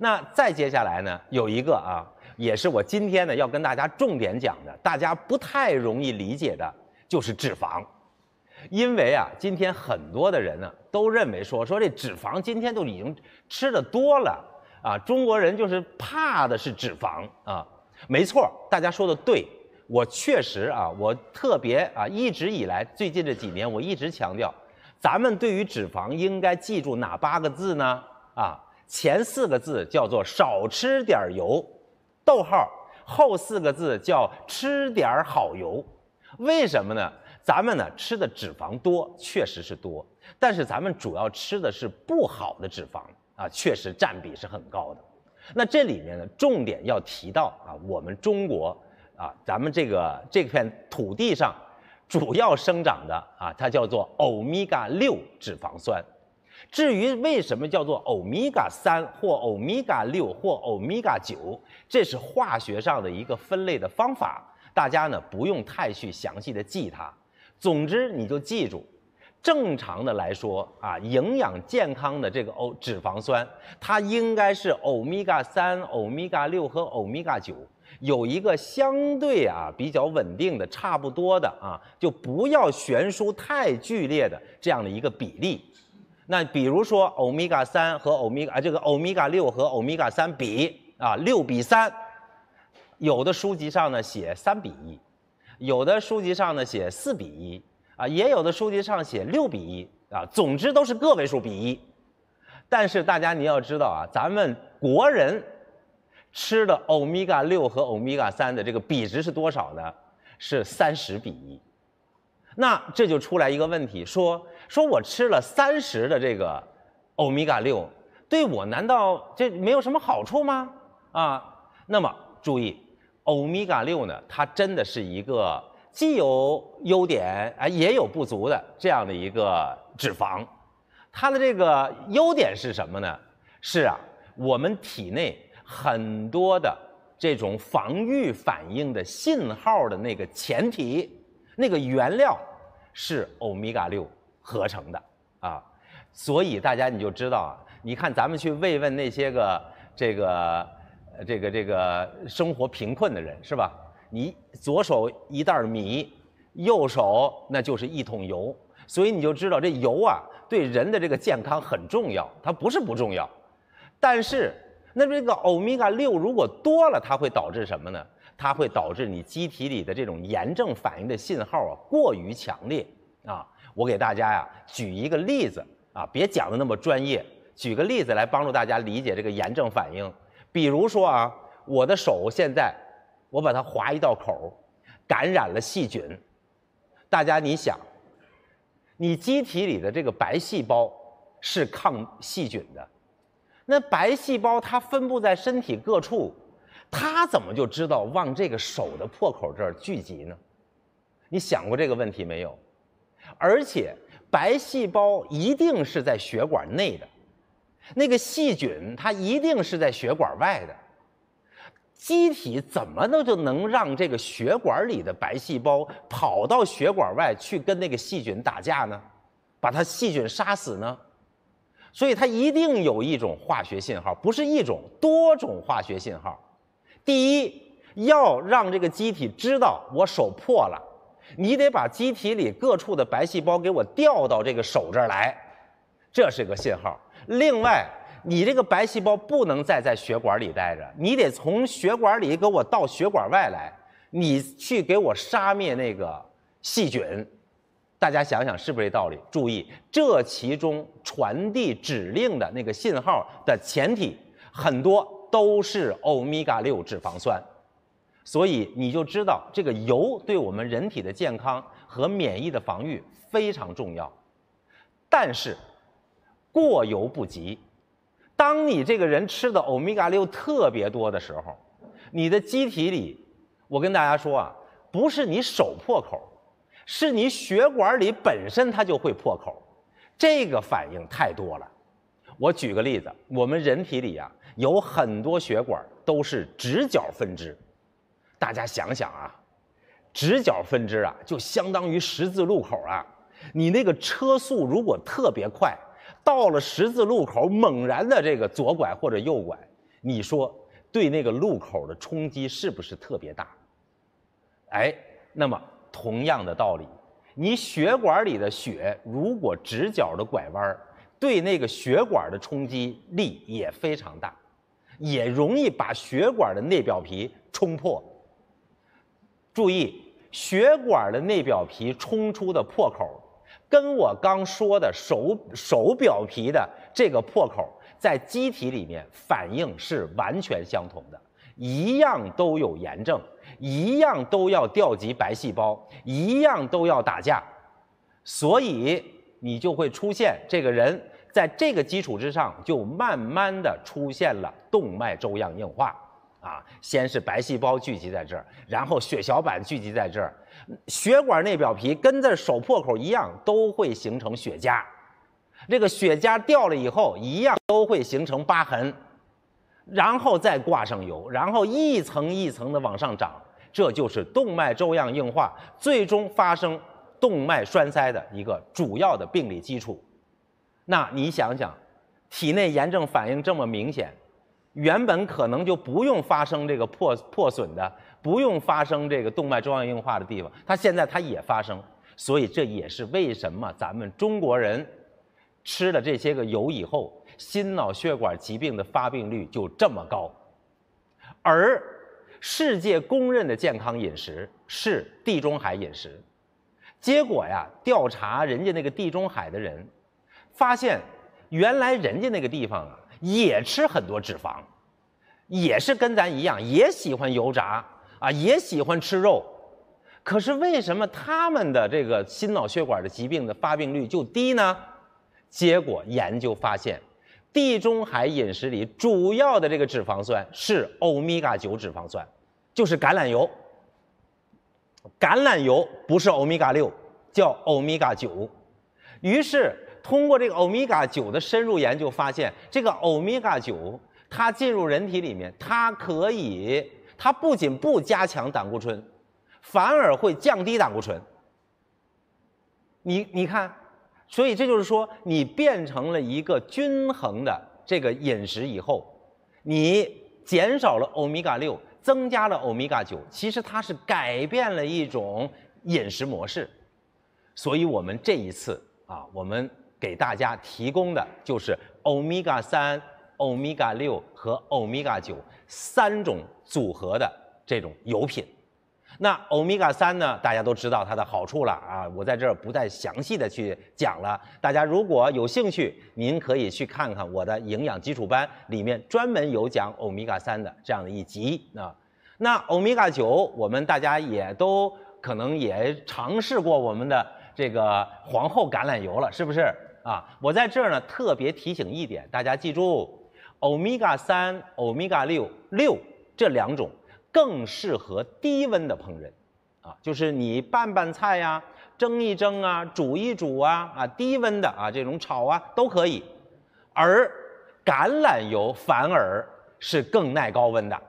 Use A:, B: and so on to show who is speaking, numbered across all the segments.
A: 那再接下来呢，有一个啊，也是我今天呢要跟大家重点讲的，大家不太容易理解的，就是脂肪，因为啊，今天很多的人呢都认为说说这脂肪今天都已经吃的多了啊，中国人就是怕的是脂肪啊，没错，大家说的对，我确实啊，我特别啊，一直以来最近这几年我一直强调，咱们对于脂肪应该记住哪八个字呢？啊。前四个字叫做少吃点油，逗号，后四个字叫吃点好油，为什么呢？咱们呢吃的脂肪多，确实是多，但是咱们主要吃的是不好的脂肪啊，确实占比是很高的。那这里面呢，重点要提到啊，我们中国啊，咱们这个这片土地上主要生长的啊，它叫做欧米伽六脂肪酸。至于为什么叫做欧米伽三或欧米伽六或欧米伽九，这是化学上的一个分类的方法，大家呢不用太去详细的记它。总之你就记住，正常的来说啊，营养健康的这个欧脂肪酸，它应该是欧米伽三、欧米伽六和欧米伽九有一个相对啊比较稳定的、差不多的啊，就不要悬殊太剧烈的这样的一个比例。那比如说，欧米伽三和欧米伽啊，这个欧米伽六和欧米伽三比啊，六比三。有的书籍上呢写三比一，有的书籍上呢写四比一啊，也有的书籍上写六比一啊。总之都是个位数比一。但是大家你要知道啊，咱们国人吃的欧米伽六和欧米伽三的这个比值是多少呢？是三十比一。那这就出来一个问题，说说我吃了三十的这个欧米伽六，对我难道这没有什么好处吗？啊，那么注意，欧米伽六呢，它真的是一个既有优点啊也有不足的这样的一个脂肪，它的这个优点是什么呢？是啊，我们体内很多的这种防御反应的信号的那个前提，那个原料。是欧米伽六合成的啊，所以大家你就知道啊，你看咱们去慰问那些个这个这个这个生活贫困的人是吧？你左手一袋米，右手那就是一桶油，所以你就知道这油啊对人的这个健康很重要，它不是不重要，但是那这个欧米伽六如果多了，它会导致什么呢？它会导致你机体里的这种炎症反应的信号啊过于强烈啊！我给大家呀举一个例子啊，别讲的那么专业，举个例子来帮助大家理解这个炎症反应。比如说啊，我的手现在我把它划一道口，感染了细菌，大家你想，你机体里的这个白细胞是抗细菌的，那白细胞它分布在身体各处。他怎么就知道往这个手的破口这儿聚集呢？你想过这个问题没有？而且白细胞一定是在血管内的，那个细菌它一定是在血管外的。机体怎么能就能让这个血管里的白细胞跑到血管外去跟那个细菌打架呢？把它细菌杀死呢？所以它一定有一种化学信号，不是一种，多种化学信号。第一，要让这个机体知道我手破了，你得把机体里各处的白细胞给我调到这个手这儿来，这是个信号。另外，你这个白细胞不能再在血管里待着，你得从血管里给我到血管外来，你去给我杀灭那个细菌。大家想想是不是这道理？注意，这其中传递指令的那个信号的前提很多。都是欧米伽六脂肪酸，所以你就知道这个油对我们人体的健康和免疫的防御非常重要。但是，过犹不及。当你这个人吃的欧米伽六特别多的时候，你的机体里，我跟大家说啊，不是你手破口，是你血管里本身它就会破口，这个反应太多了。我举个例子，我们人体里啊有很多血管都是直角分支，大家想想啊，直角分支啊就相当于十字路口啊。你那个车速如果特别快，到了十字路口猛然的这个左拐或者右拐，你说对那个路口的冲击是不是特别大？哎，那么同样的道理，你血管里的血如果直角的拐弯儿。对那个血管的冲击力也非常大，也容易把血管的内表皮冲破。注意，血管的内表皮冲出的破口，跟我刚说的手手表皮的这个破口，在机体里面反应是完全相同的，一样都有炎症，一样都要调集白细胞，一样都要打架，所以。你就会出现这个人，在这个基础之上，就慢慢的出现了动脉粥样硬化。啊，先是白细胞聚集在这儿，然后血小板聚集在这儿，血管内表皮跟这手破口一样，都会形成血痂。这个血痂掉了以后，一样都会形成疤痕，然后再挂上油，然后一层一层的往上涨，这就是动脉粥样硬化，最终发生。动脉栓塞的一个主要的病理基础，那你想想，体内炎症反应这么明显，原本可能就不用发生这个破破损的，不用发生这个动脉粥样硬化的地方，它现在它也发生，所以这也是为什么咱们中国人吃了这些个油以后，心脑血管疾病的发病率就这么高，而世界公认的健康饮食是地中海饮食。结果呀，调查人家那个地中海的人，发现原来人家那个地方啊，也吃很多脂肪，也是跟咱一样，也喜欢油炸啊，也喜欢吃肉，可是为什么他们的这个心脑血管的疾病的发病率就低呢？结果研究发现，地中海饮食里主要的这个脂肪酸是欧米伽九脂肪酸，就是橄榄油。橄榄油不是欧米伽六，叫欧米伽九。于是通过这个欧米伽九的深入研究，发现这个欧米伽九它进入人体里面，它可以它不仅不加强胆固醇，反而会降低胆固醇。你你看，所以这就是说，你变成了一个均衡的这个饮食以后，你减少了欧米伽六。增加了欧米伽九，其实它是改变了一种饮食模式，所以我们这一次啊，我们给大家提供的就是欧米伽三、欧米伽六和欧米伽九三种组合的这种油品。那欧米伽三呢？大家都知道它的好处了啊，我在这儿不再详细的去讲了。大家如果有兴趣，您可以去看看我的营养基础班里面专门有讲欧米伽三的这样的一集啊。那欧米伽九，我们大家也都可能也尝试过我们的这个皇后橄榄油了，是不是啊？我在这儿呢特别提醒一点，大家记住，欧米伽三、欧米伽六、六这两种。更适合低温的烹饪，啊，就是你拌拌菜呀，蒸一蒸啊，煮一煮啊，啊，低温的啊，这种炒啊都可以。而橄榄油反而是更耐高温的，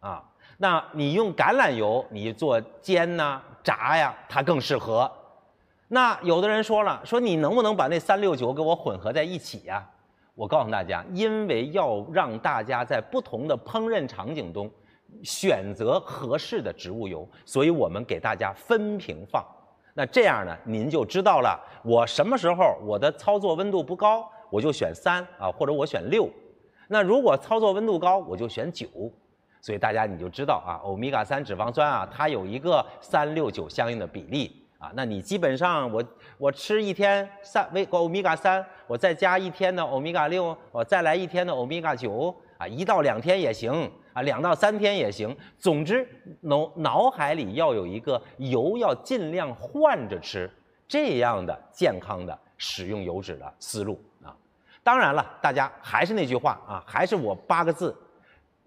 A: 啊，那你用橄榄油，你做煎呐、炸呀，它更适合。那有的人说了，说你能不能把那三六九给我混合在一起呀？我告诉大家，因为要让大家在不同的烹饪场景中。选择合适的植物油，所以我们给大家分瓶放。那这样呢，您就知道了。我什么时候我的操作温度不高，我就选三啊，或者我选六。那如果操作温度高，我就选九。所以大家你就知道啊，欧米伽三脂肪酸啊，它有一个三六九相应的比例啊。那你基本上我我吃一天三维欧米伽三，我再加一天的欧米伽六，我再来一天的欧米伽九啊，一到两天也行。啊，两到三天也行。总之，脑脑海里要有一个油，要尽量换着吃，这样的健康的使用油脂的思路啊。当然了，大家还是那句话啊，还是我八个字：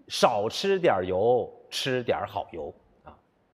A: 少吃点油，吃点好油。